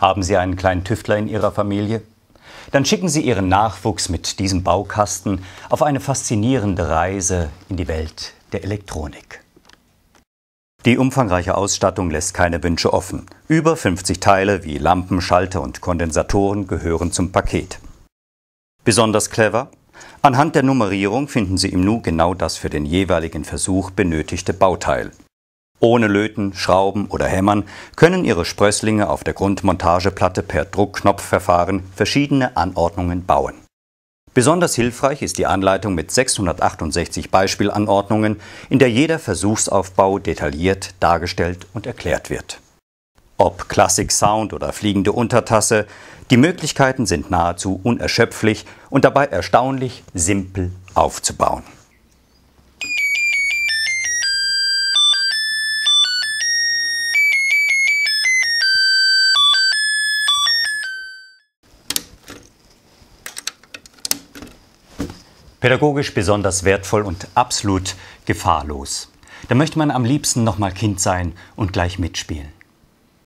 Haben Sie einen kleinen Tüftler in Ihrer Familie? Dann schicken Sie Ihren Nachwuchs mit diesem Baukasten auf eine faszinierende Reise in die Welt der Elektronik. Die umfangreiche Ausstattung lässt keine Wünsche offen. Über 50 Teile wie Lampen, Schalter und Kondensatoren gehören zum Paket. Besonders clever? Anhand der Nummerierung finden Sie im Nu genau das für den jeweiligen Versuch benötigte Bauteil. Ohne Löten, Schrauben oder Hämmern können ihre Sprösslinge auf der Grundmontageplatte per Druckknopfverfahren verschiedene Anordnungen bauen. Besonders hilfreich ist die Anleitung mit 668 Beispielanordnungen, in der jeder Versuchsaufbau detailliert dargestellt und erklärt wird. Ob Classic Sound oder fliegende Untertasse, die Möglichkeiten sind nahezu unerschöpflich und dabei erstaunlich simpel aufzubauen. Pädagogisch besonders wertvoll und absolut gefahrlos. Da möchte man am liebsten nochmal Kind sein und gleich mitspielen.